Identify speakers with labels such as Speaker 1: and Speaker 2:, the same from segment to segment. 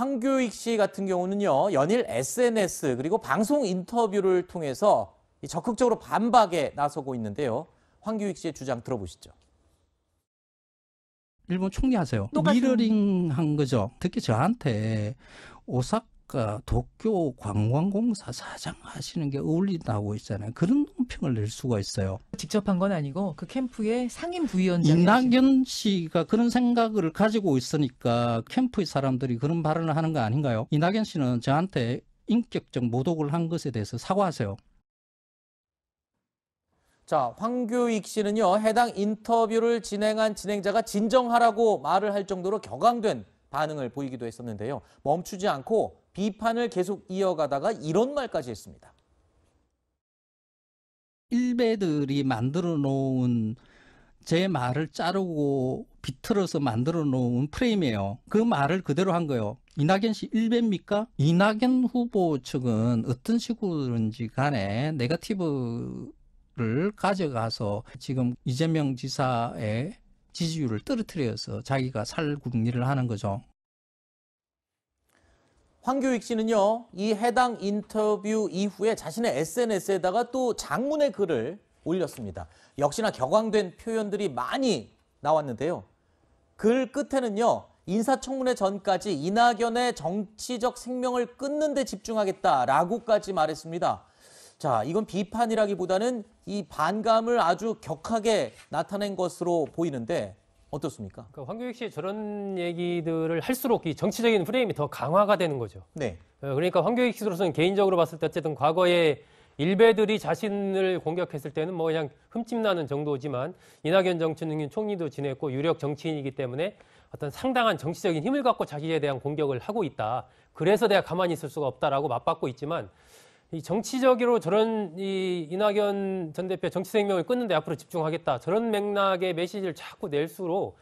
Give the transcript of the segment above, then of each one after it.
Speaker 1: 황교익 씨 같은 경우는요, 연일 SNS 그리고 방송 인터뷰를 통해서 적극적으로 반박에 나서고 있는데요. 황교익 씨의 주장 들어보시죠.
Speaker 2: 일본 총리 하세요. 똑같은... 미러링 한 거죠. 특히 저한테 오사 작가 도쿄 관광공사 사장 하시는 게 어울린다고 있잖아요. 그런 논평을 낼 수가 있어요. 직접 한 건
Speaker 3: 아니고 그 캠프의 상임 부위원장
Speaker 2: 이낙연 씨가 그런 생각을 가지고 있으니까 캠프의 사람들이 그런 발언을 하는 거 아닌가요? 이낙연 씨는 저한테 인격적 모독을 한 것에 대해서 사과하세요. 자, 황교익 씨는요, 해당 인터뷰를
Speaker 1: 진행한 진행자가 진정하라고 말을 할 정도로 격앙된 반응을 보이기도 했었는데요. 멈추지 않고 비판을 계속 이어가다가 이런 말까지 했습니다.
Speaker 2: 일베들이 만들어 놓은 제 말을 자르고 비틀어서 만들어 놓은 프레임이에요. 그 말을 그대로 한 거예요. 이낙연 씨 일배입니까? 이낙연 후보 측은 어떤 식으로든지 간에 네거티브를 가져가서 지금 이재명 지사의 지지율을 떨어뜨려서 자기가 살궁리를 하는 거죠.
Speaker 1: 황교익 씨는요, 이 해당 인터뷰 이후에 자신의 SNS에다가 또 장문의 글을 올렸습니다. 역시나 격앙된 표현들이 많이 나왔는데요. 글 끝에는요, 인사청문회 전까지 이낙연의 정치적 생명을 끊는 데 집중하겠다라고까지 말했습니다. 자, 이건 비판이라기보다는 이 반감을 아주 격하게 나타낸 것으로 보이는데 어떻습니까?
Speaker 4: 그러니까 황교익 씨 저런 얘기들을 할수록 이 정치적인 프레임이 더 강화가 되는 거죠. 네. 어, 그러니까 황교익 씨로서는 개인적으로 봤을 때 어쨌든 과거에 일베들이 자신을 공격했을 때는 뭐 그냥 흠집나는 정도지만 이낙연 정치는 능 총리도 지냈고 유력 정치인이기 때문에 어떤 상당한 정치적인 힘을 갖고 자기에 대한 공격을 하고 있다. 그래서 내가 가만히 있을 수가 없다라고 맞받고 있지만 이 정치적으로 저런 이 이낙연 전 대표 정치 생명을 끊는데 앞으로 집중하겠다 저런 맥락의 메시지를 자꾸 낼수록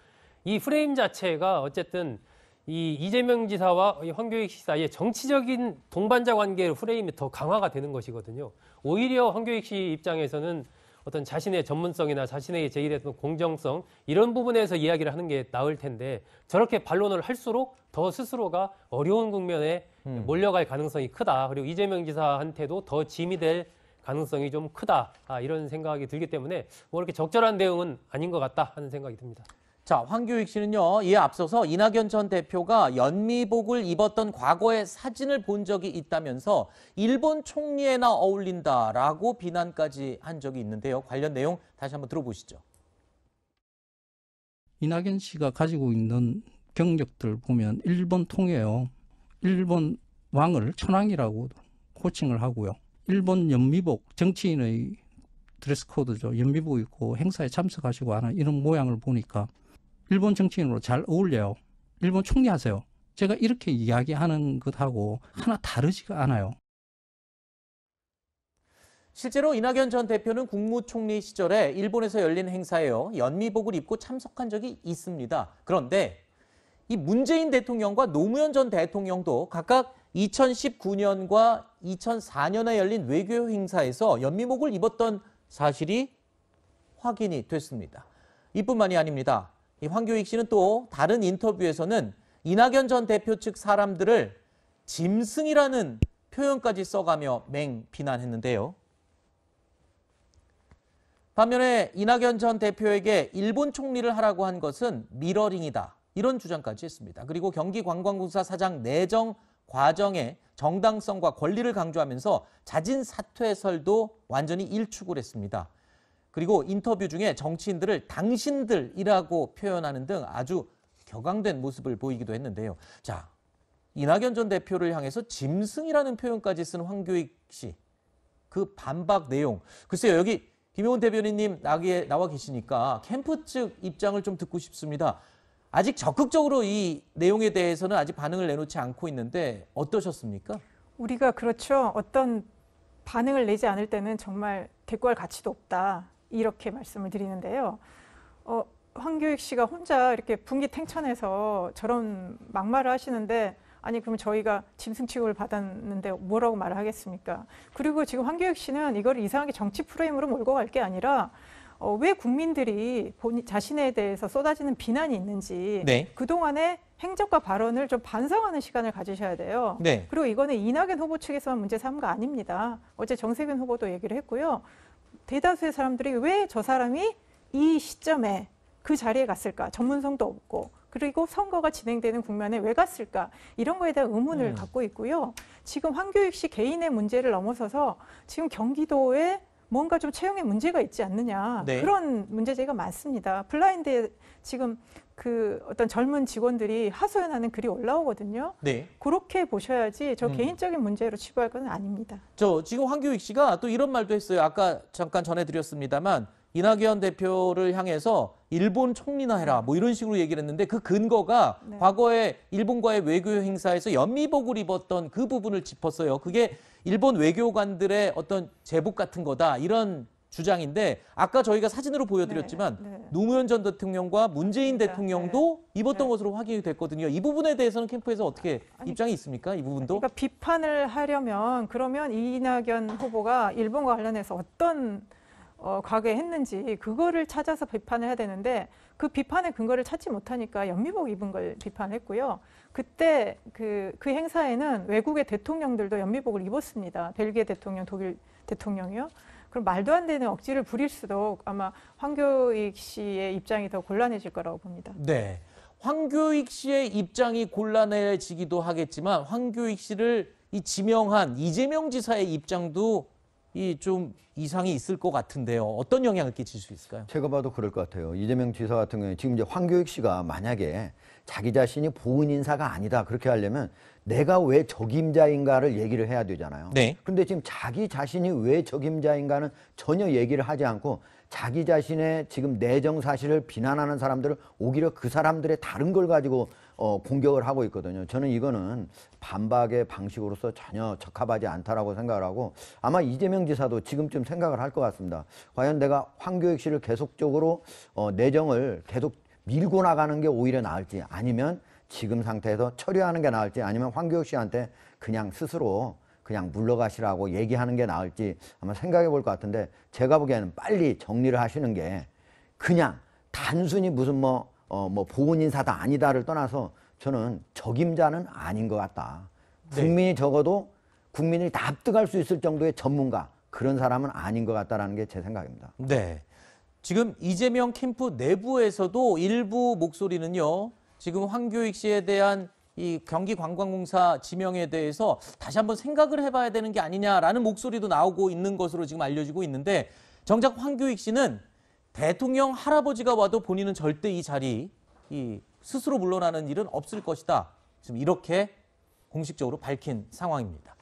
Speaker 4: 이 프레임 자체가 어쨌든 이 이재명 지사와 황교익 씨 사이의 정치적인 동반자 관계의 프레임이 더 강화가 되는 것이거든요. 오히려 황교익 씨 입장에서는 어떤 자신의 전문성이나 자신의 제기됐던 공정성 이런 부분에서 이야기를 하는 게 나을 텐데 저렇게 반론을 할수록 더 스스로가 어려운 국면에 음. 몰려갈 가능성이 크다. 그리고 이재명 지사한테도더 짐이 될 가능성이 좀 크다. 아, 이런 생각이 들기 때문에 뭐 이렇게 적절한 대응은 아닌 것 같다 하는 생각이 듭니다.
Speaker 1: 자, 황교익 씨는요, 이에 앞서서 이낙연 전 대표가 연미복을 입었던 과거의 사진을 본 적이 있다면서 일본 총리에나 어울린다라고 비난까지 한 적이 있는데요. 관련 내용 다시 한번 들어보시죠.
Speaker 2: 이낙연 씨가 가지고 있는 경력들 보면 일본 통해요 일본 왕을 천황이라고 호칭을 하고요. 일본 연미복 정치인의 드레스 코드죠. 연미복 입고 행사에 참석하시고 하는 이런 모양을 보니까 일본 정치인으로 잘 어울려요. 일본 총리 하세요. 제가 이렇게 이야기하는 것하고 하나 다르지가 않아요.
Speaker 1: 실제로 이낙연 전 대표는 국무총리 시절에 일본에서 열린 행사에 연미복을 입고 참석한 적이 있습니다. 그런데 이 문재인 대통령과 노무현 전 대통령도 각각 2019년과 2004년에 열린 외교 행사에서 연미복을 입었던 사실이 확인이 됐습니다. 이뿐만이 아닙니다. 이 황교익 씨는 또 다른 인터뷰에서는 이낙연 전 대표 측 사람들을 짐승이라는 표현까지 써가며 맹 비난했는데요. 반면에 이낙연 전 대표에게 일본 총리를 하라고 한 것은 미러링이다. 이런 주장까지 했습니다. 그리고 경기관광공사 사장 내정 과정의 정당성과 권리를 강조하면서 자진 사퇴설도 완전히 일축을 했습니다. 그리고 인터뷰 중에 정치인들을 당신들이라고 표현하는 등 아주 격앙된 모습을 보이기도 했는데요. 자, 이낙연 전 대표를 향해서 짐승이라는 표현까지 쓴 황교익 씨. 그 반박 내용. 글쎄요, 여기 김용훈 대변인님 나와 나 계시니까 캠프 측 입장을 좀 듣고 싶습니다. 아직 적극적으로 이 내용에 대해서는 아직 반응을 내놓지 않고 있는데 어떠셨습니까?
Speaker 3: 우리가 그렇죠. 어떤 반응을 내지 않을 때는 정말 대꾸할 가치도 없다. 이렇게 말씀을 드리는데요. 어, 황교익 씨가 혼자 이렇게 분기탱천에서 저런 막말을 하시는데 아니 그럼 저희가 짐승 취급을 받았는데 뭐라고 말을 하겠습니까? 그리고 지금 황교익 씨는 이걸 이상하게 정치 프레임으로 몰고 갈 게 아니라 어, 왜 국민들이 본인 자신에 대해서 쏟아지는 비난이 있는지 네. 그동안의 행적과 발언을 좀 반성하는 시간을 가지셔야 돼요. 네. 그리고 이거는 이낙연 후보 측에서만 문제 삼은 거 아닙니다. 어제 정세균 후보도 얘기를 했고요. 대다수의 사람들이 왜 저 사람이 이 시점에 그 자리에 갔을까? 전문성도 없고 그리고 선거가 진행되는 국면에 왜 갔을까? 이런 거에 대한 의문을 음. 갖고 있고요. 지금 황교익 씨 개인의 문제를 넘어서서 지금 경기도의 뭔가 좀 채용에 문제가 있지 않느냐 네. 그런 문제 제기가 많습니다. 블라인드에 지금 그 어떤 젊은 직원들이 하소연하는 글이 올라오거든요. 네. 그렇게 보셔야지 저 음. 개인적인 문제로 치부할 건 아닙니다.
Speaker 1: 저 지금 황교익 씨가 또 이런 말도 했어요. 아까 잠깐 전해드렸습니다만 이낙연 대표를 향해서 일본 총리나 해라 뭐 이런 식으로 얘기를 했는데 그 근거가 네. 과거에 일본과의 외교 행사에서 연미복을 입었던 그 부분을 짚었어요. 그게 일본 외교관들의 어떤 제복 같은 거다 이런 주장인데 아까 저희가 사진으로 네. 보여드렸지만 네, 네. 노무현 전 대통령과 문재인 그러니까, 대통령도 네. 입었던 네. 것으로 확인이 됐거든요. 이 부분에 대해서는 캠프에서 어떻게 아, 아니, 입장이 있습니까? 이 부분도?
Speaker 3: 그러니까 비판을 하려면 그러면 이낙연 후보가 일본과 관련해서 어떤 어, 과거에 했는지 그거를 찾아서 비판을 해야 되는데 그 비판의 근거를 찾지 못하니까 연미복 입은 걸 비판했고요. 그때 그, 그 행사에는 외국의 대통령들도 연미복을 입었습니다. 벨기에 대통령, 독일 대통령이요. 그럼 말도 안 되는 억지를 부릴수록 아마 황교익 씨의 입장이 더 곤란해질 거라고 봅니다. 네.
Speaker 1: 황교익 씨의 입장이 곤란해지기도 하겠지만 황교익 씨를 이 지명한 이재명 지사의 입장도 이좀
Speaker 5: 이상이 있을 것 같은데요. 어떤 영향을 끼칠 수 있을까요? 제가 봐도 그럴 것 같아요. 이재명 지사 같은 경우에 지금 이제 황교익 씨가 만약에 자기 자신이 보은 인사가 아니다 그렇게 하려면 내가 왜 적임자인가를 얘기를 해야 되잖아요. 네. 런데 지금 자기 자신이 왜 적임자인가는 전혀 얘기를 하지 않고 자기 자신의 지금 내정 사실을 비난하는 사람들을 오히려 그 사람들의 다른 걸 가지고 어, 공격을 하고 있거든요. 저는 이거는 반박의 방식으로서 전혀 적합하지 않다라고 생각을 하고 아마 이재명 지사도 지금쯤 생각을 할 것 같습니다. 과연 내가 황교익 씨를 계속적으로 어, 내정을 계속 밀고 나가는 게 오히려 나을지 아니면 지금 상태에서 처리하는 게 나을지 아니면 황교익 씨한테 그냥 스스로 그냥 물러가시라고 얘기하는 게 나을지 아마 생각해 볼 것 같은데 제가 보기에는 빨리 정리를 하시는 게 그냥 단순히 무슨 뭐 어, 뭐 보훈 인사다 아니다를 떠나서 저는 적임자는 아닌 것 같다. 네. 국민이 적어도 국민이 다 납득할 수 있을 정도의 전문가 그런 사람은 아닌 것 같다라는 게 제 생각입니다.
Speaker 1: 네. 지금 이재명 캠프 내부에서도 일부 목소리는요. 지금 황교익 씨에 대한 이 경기관광공사 지명에 대해서 다시 한번 생각을 해봐야 되는 게 아니냐라는 목소리도 나오고 있는 것으로 지금 알려지고 있는데 정작 황교익 씨는 대통령 할아버지가 와도 본인은 절대 이 자리 이 스스로 물러나는 일은 없을 것이다. 지금 이렇게 공식적으로 밝힌 상황입니다.